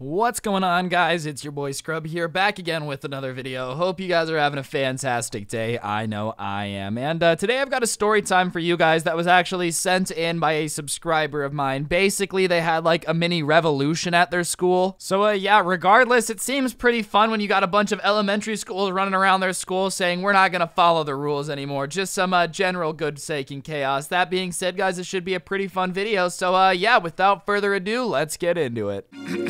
What's going on guys? It's your boy Scrub here back again with another video. Hope you guys are having a fantastic day. I know I am. And uh, today I've got a story time for you guys that was actually sent in by a subscriber of mine. Basically they had like a mini revolution at their school. So uh, yeah, regardless, it seems pretty fun when you got a bunch of elementary schools running around their school saying we're not gonna follow the rules anymore. Just some uh, general good sake and chaos. That being said guys, it should be a pretty fun video. So uh, yeah, without further ado, let's get into it.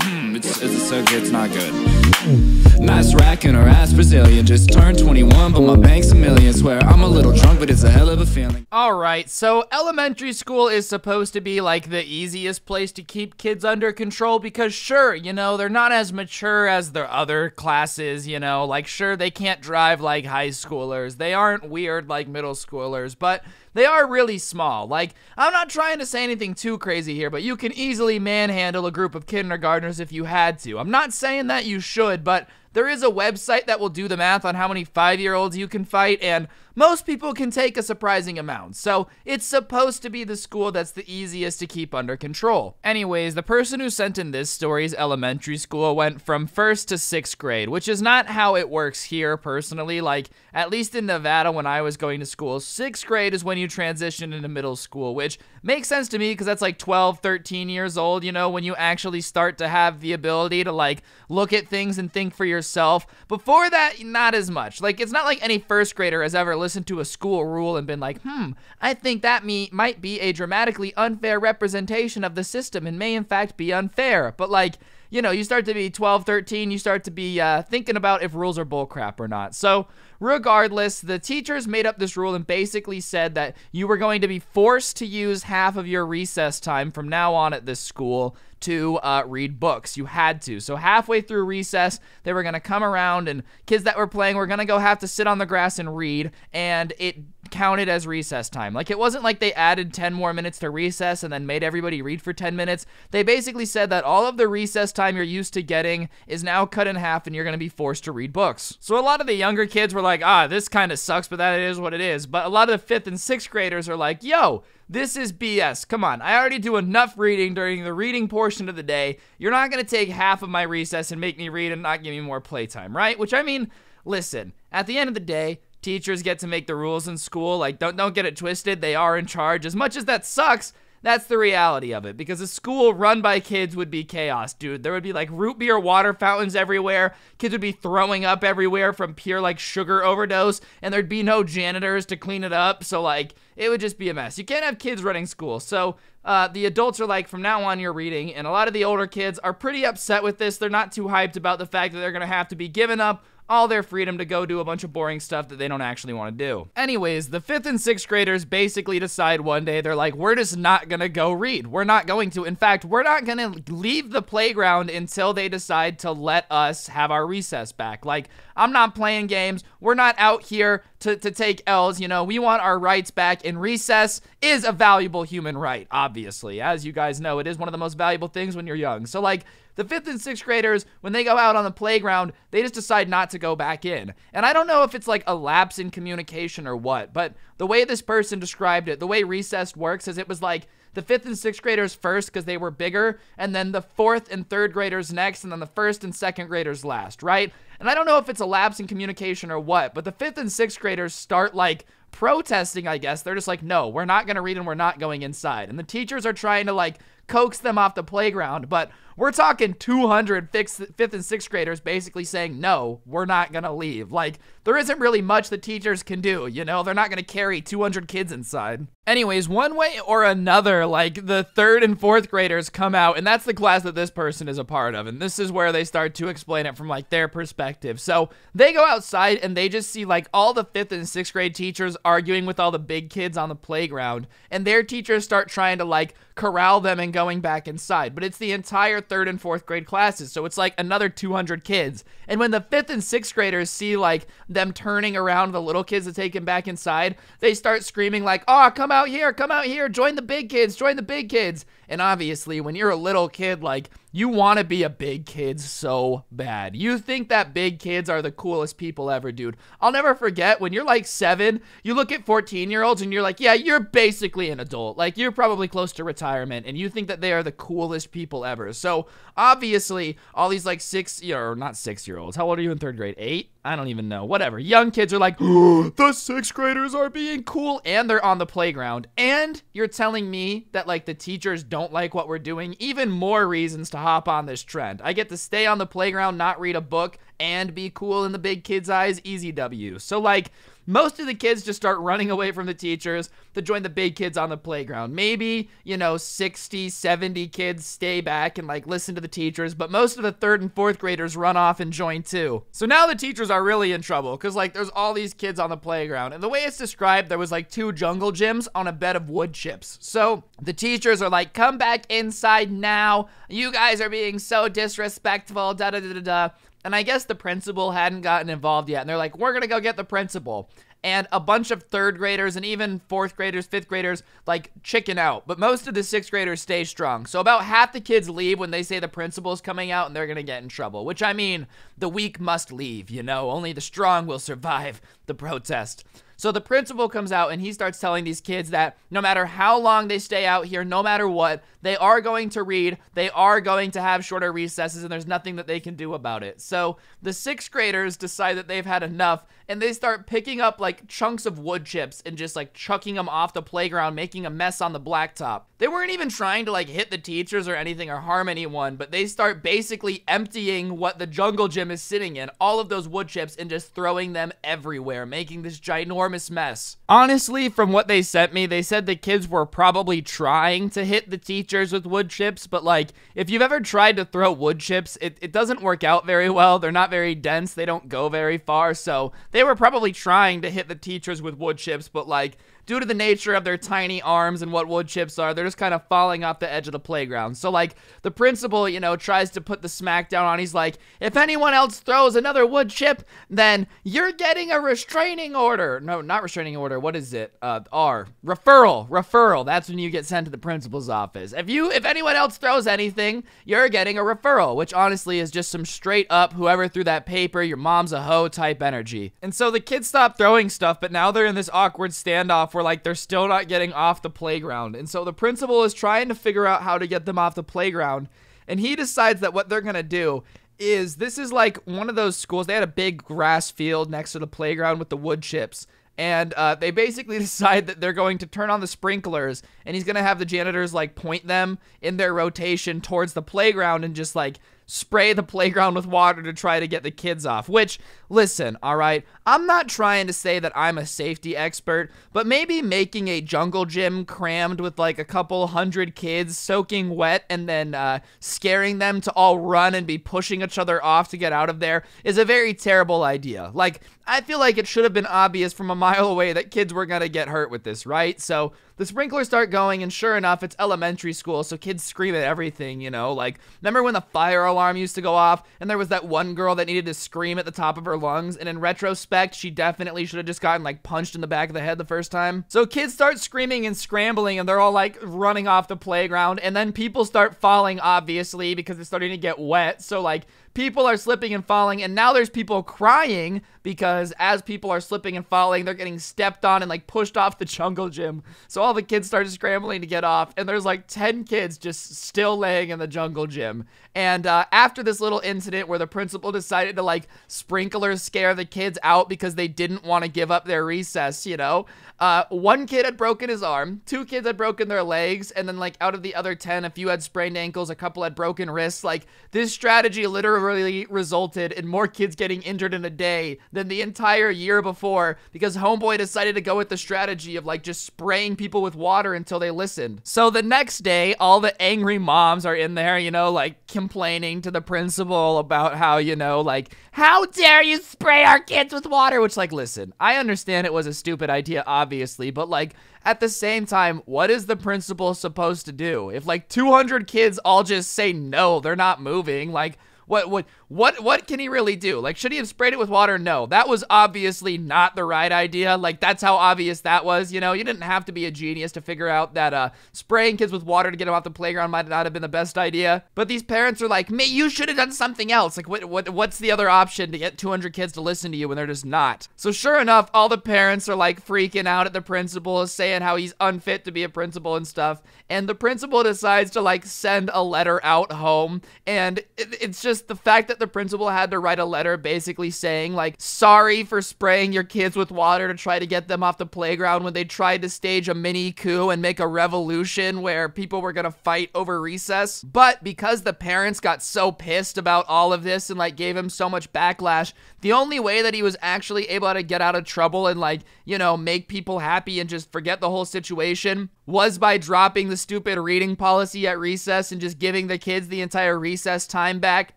Is it so good? It's not good. Nice rack and her ass Brazilian. Just turned 21, but my bank's a million. Swear I'm a little drunk, but it's a hell of a feeling. All right, so elementary school is supposed to be like the easiest place to keep kids under control because, sure, you know, they're not as mature as their other classes, you know. Like, sure, they can't drive like high schoolers, they aren't weird like middle schoolers, but they are really small. Like, I'm not trying to say anything too crazy here, but you can easily manhandle a group of kindergartners if you had to. I'm not saying that you should, but there is a website that will do the math on how many five year olds you can fight, and most people can take a surprising amount, so it's supposed to be the school that's the easiest to keep under control. Anyways, the person who sent in this story's elementary school went from first to sixth grade, which is not how it works here personally. Like, at least in Nevada when I was going to school, sixth grade is when you transition into middle school, which makes sense to me because that's like 12, 13 years old, you know, when you actually start to have the ability to like look at things and think for yourself. Before that, not as much. Like, it's not like any first grader has ever listened to a school rule and been like, hmm, I think that me might be a dramatically unfair representation of the system and may in fact be unfair. But like, you know, you start to be 12, 13, you start to be uh, thinking about if rules are bullcrap or not. So, Regardless, the teachers made up this rule and basically said that you were going to be forced to use half of your recess time from now on at this school to uh, read books. You had to. So halfway through recess, they were going to come around, and kids that were playing were going to go have to sit on the grass and read, and it counted as recess time. Like it wasn't like they added 10 more minutes to recess and then made everybody read for 10 minutes. They basically said that all of the recess time you're used to getting is now cut in half and you're going to be forced to read books. So a lot of the younger kids were like like, ah, this kind of sucks, but that is what it is. But a lot of the fifth and sixth graders are like, yo, this is BS. Come on, I already do enough reading during the reading portion of the day. You're not going to take half of my recess and make me read and not give me more playtime, right? Which I mean, listen, at the end of the day, teachers get to make the rules in school. Like, don't, don't get it twisted. They are in charge. As much as that sucks, that's the reality of it because a school run by kids would be chaos, dude. There would be like root beer water fountains everywhere. Kids would be throwing up everywhere from pure like sugar overdose, and there'd be no janitors to clean it up. So, like, it would just be a mess. You can't have kids running school. So, uh, the adults are like, from now on, you're reading. And a lot of the older kids are pretty upset with this. They're not too hyped about the fact that they're going to have to be given up all their freedom to go do a bunch of boring stuff that they don't actually want to do. Anyways, the fifth and sixth graders basically decide one day they're like, we're just not gonna go read. We're not going to. In fact, we're not gonna leave the playground until they decide to let us have our recess back. Like, I'm not playing games. We're not out here to, to take L's. You know, we want our rights back, and recess is a valuable human right, obviously. As you guys know, it is one of the most valuable things when you're young. So, like, the fifth and sixth graders, when they go out on the playground, they just decide not to go back in. And I don't know if it's like a lapse in communication or what, but the way this person described it, the way recess works is it was like the fifth and sixth graders first because they were bigger, and then the fourth and third graders next, and then the first and second graders last, right? And I don't know if it's a lapse in communication or what, but the fifth and sixth graders start like protesting, I guess. They're just like, no, we're not going to read and we're not going inside. And the teachers are trying to like coax them off the playground. But we're talking 200 fifth, and sixth graders basically saying, no, we're not going to leave. Like, there isn't really much the teachers can do, you know? They're not going to carry 200 kids inside. Anyways, one way or another, like, the third and fourth graders come out, and that's the class that this person is a part of. And this is where they start to explain it from, like, their perspective. So they go outside and they just see, like, all the fifth and sixth grade teachers arguing with all the big kids on the playground. And their teachers start trying to, like, corral them and going back inside. But it's the entire third and fourth grade classes. So it's like another 200 kids. And when the fifth and sixth graders see like them turning around the little kids to take them back inside, they start screaming like, oh, come out here, come out here, join the big kids, join the big kids. And obviously, when you're a little kid, like, you want to be a big kid so bad. You think that big kids are the coolest people ever, dude. I'll never forget when you're like seven, you look at 14 year olds and you're like, yeah, you're basically an adult. Like, you're probably close to retirement and you think that they are the coolest people ever. So, obviously, all these like six, or not six year olds, how old are you in third grade? Eight? I don't even know. Whatever. Young kids are like, the sixth graders are being cool and they're on the playground. And you're telling me that like the teachers don't like what we're doing? Even more reasons to hop on this trend. I get to stay on the playground, not read a book, and be cool in the big kids' eyes. Easy W. So like, most of the kids just start running away from the teachers to join the big kids on the playground. Maybe, you know, 60, 70 kids stay back and like listen to the teachers, but most of the third and fourth graders run off and join too. So now the teachers are really in trouble because like there's all these kids on the playground. And the way it's described, there was like two jungle gyms on a bed of wood chips. So the teachers are like, come back inside now. You guys are being so disrespectful, da da da da da. And I guess the principal hadn't gotten involved yet. And they're like, we're going to go get the principal. And a bunch of third graders and even fourth graders, fifth graders, like chicken out. But most of the sixth graders stay strong. So about half the kids leave when they say the principal's coming out and they're going to get in trouble. Which I mean, the weak must leave, you know? Only the strong will survive the protest. So the principal comes out and he starts telling these kids that no matter how long they stay out here, no matter what, they are going to read, they are going to have shorter recesses, and there's nothing that they can do about it. So the sixth graders decide that they've had enough and they start picking up like chunks of wood chips and just like chucking them off the playground, making a mess on the blacktop. They weren't even trying to like hit the teachers or anything or harm anyone, but they start basically emptying what the jungle gym is sitting in, all of those wood chips, and just throwing them everywhere, making this ginormous mess. Honestly, from what they sent me, they said the kids were probably trying to hit the teachers with wood chips, but like, if you've ever tried to throw wood chips, it, it doesn't work out very well. They're not very dense, they don't go very far, so they were probably trying to hit the teachers with wood chips, but like, due to the nature of their tiny arms and what wood chips are, they're just kind of falling off the edge of the playground. So, like, the principal, you know, tries to put the smack down on. He's like, if anyone else throws another wood chip, then you're getting a restraining order. No, not restraining order. What is it? Uh, R. Referral. Referral. That's when you get sent to the principal's office. If you, if anyone else throws anything, you're getting a referral, which honestly is just some straight up, whoever threw that paper, your mom's a hoe type energy. And so the kids stop throwing stuff, but now they're in this awkward standoff where like they're still not getting off the playground. And so the principal is trying to figure out how to get them off the playground. And he decides that what they're going to do is this is like one of those schools. They had a big grass field next to the playground with the wood chips. And uh, they basically decide that they're going to turn on the sprinklers and he's going to have the janitors like point them in their rotation towards the playground and just like spray the playground with water to try to get the kids off. Which, listen, all right, I'm not trying to say that I'm a safety expert, but maybe making a jungle gym crammed with like a couple hundred kids soaking wet and then uh, scaring them to all run and be pushing each other off to get out of there is a very terrible idea. Like, I feel like it should have been obvious from a mile away that kids were gonna get hurt with this, right? So, the sprinklers start going, and sure enough, it's elementary school, so kids scream at everything, you know? Like, remember when the fire alarm used to go off, and there was that one girl that needed to scream at the top of her lungs, and in retrospect, she definitely should have just gotten, like, punched in the back of the head the first time? So kids start screaming and scrambling, and they're all, like, running off the playground, and then people start falling, obviously, because it's starting to get wet, so, like, people are slipping and falling, and now there's people crying because as people are slipping and falling, they're getting stepped on and like pushed off the jungle gym. So all the kids started scrambling to get off, and there's like 10 kids just still laying in the jungle gym. And uh, after this little incident where the principal decided to like sprinkler scare the kids out because they didn't want to give up their recess, you know, uh, one kid had broken his arm, two kids had broken their legs, and then like out of the other 10, a few had sprained ankles, a couple had broken wrists. Like this strategy literally literally resulted in more kids getting injured in a day than the entire year before because Homeboy decided to go with the strategy of like just spraying people with water until they listened. So the next day, all the angry moms are in there, you know, like complaining to the principal about how, you know, like, how dare you spray our kids with water? Which, like, listen, I understand it was a stupid idea, obviously, but like, at the same time, what is the principal supposed to do? If like 200 kids all just say no, they're not moving, like, what what what what can he really do? Like, should he have sprayed it with water? No, that was obviously not the right idea. Like, that's how obvious that was. You know, you didn't have to be a genius to figure out that uh, spraying kids with water to get them off the playground might not have been the best idea. But these parents are like, "Man, you should have done something else." Like, what what what's the other option to get 200 kids to listen to you when they're just not? So sure enough, all the parents are like freaking out at the principal, saying how he's unfit to be a principal and stuff. And the principal decides to like send a letter out home, and it, it's just just the fact that the principal had to write a letter basically saying, like, sorry for spraying your kids with water to try to get them off the playground when they tried to stage a mini coup and make a revolution where people were gonna fight over recess. But because the parents got so pissed about all of this and, like, gave him so much backlash, the only way that he was actually able to get out of trouble and, like, you know, make people happy and just forget the whole situation was by dropping the stupid reading policy at recess and just giving the kids the entire recess time back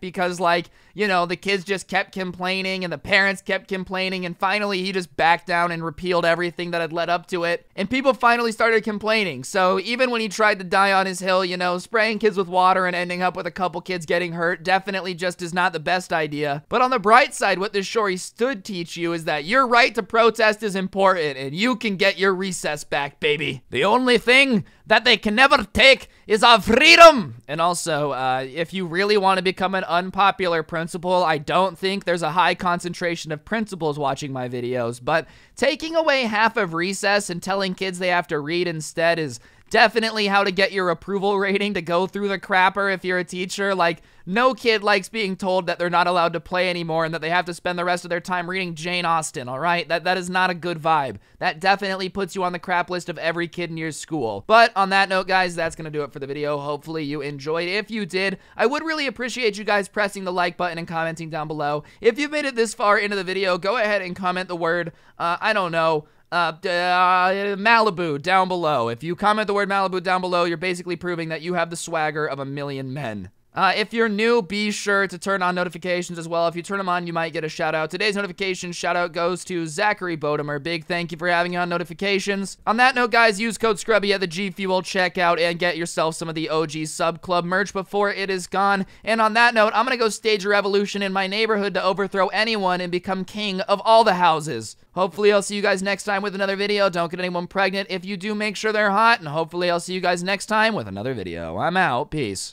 because, like, you know, the kids just kept complaining and the parents kept complaining. And finally, he just backed down and repealed everything that had led up to it. And people finally started complaining. So even when he tried to die on his hill, you know, spraying kids with water and ending up with a couple kids getting hurt definitely just is not the best idea. But on the bright side, what this Shori stood teach you is that your right to protest is important and you can get your recess back, baby. The only thing that they can never take is our freedom. And also, uh, if you really want to become an unpopular principal, I don't think there's a high concentration of principals watching my videos, but taking away half of recess and telling kids they have to read instead is definitely how to get your approval rating to go through the crapper if you're a teacher. Like, no kid likes being told that they're not allowed to play anymore and that they have to spend the rest of their time reading Jane Austen, all right? That that is not a good vibe. That definitely puts you on the crap list of every kid in your school. But on that note, guys, that's going to do it for the video. Hopefully you enjoyed. If you did, I would really appreciate you guys pressing the like button and commenting down below. If you've made it this far into the video, go ahead and comment the word, uh, I don't know, uh, uh, Malibu down below. If you comment the word Malibu down below, you're basically proving that you have the swagger of a million men. Uh, if you're new, be sure to turn on notifications as well. If you turn them on, you might get a shout out. Today's notification shout out goes to Zachary Bodemer. Big thank you for having on notifications. On that note, guys, use code Scrubby at the G Fuel checkout and get yourself some of the OG Sub Club merch before it is gone. And on that note, I'm gonna go stage a revolution in my neighborhood to overthrow anyone and become king of all the houses. Hopefully, I'll see you guys next time with another video. Don't get anyone pregnant. If you do, make sure they're hot. And hopefully, I'll see you guys next time with another video. I'm out. Peace.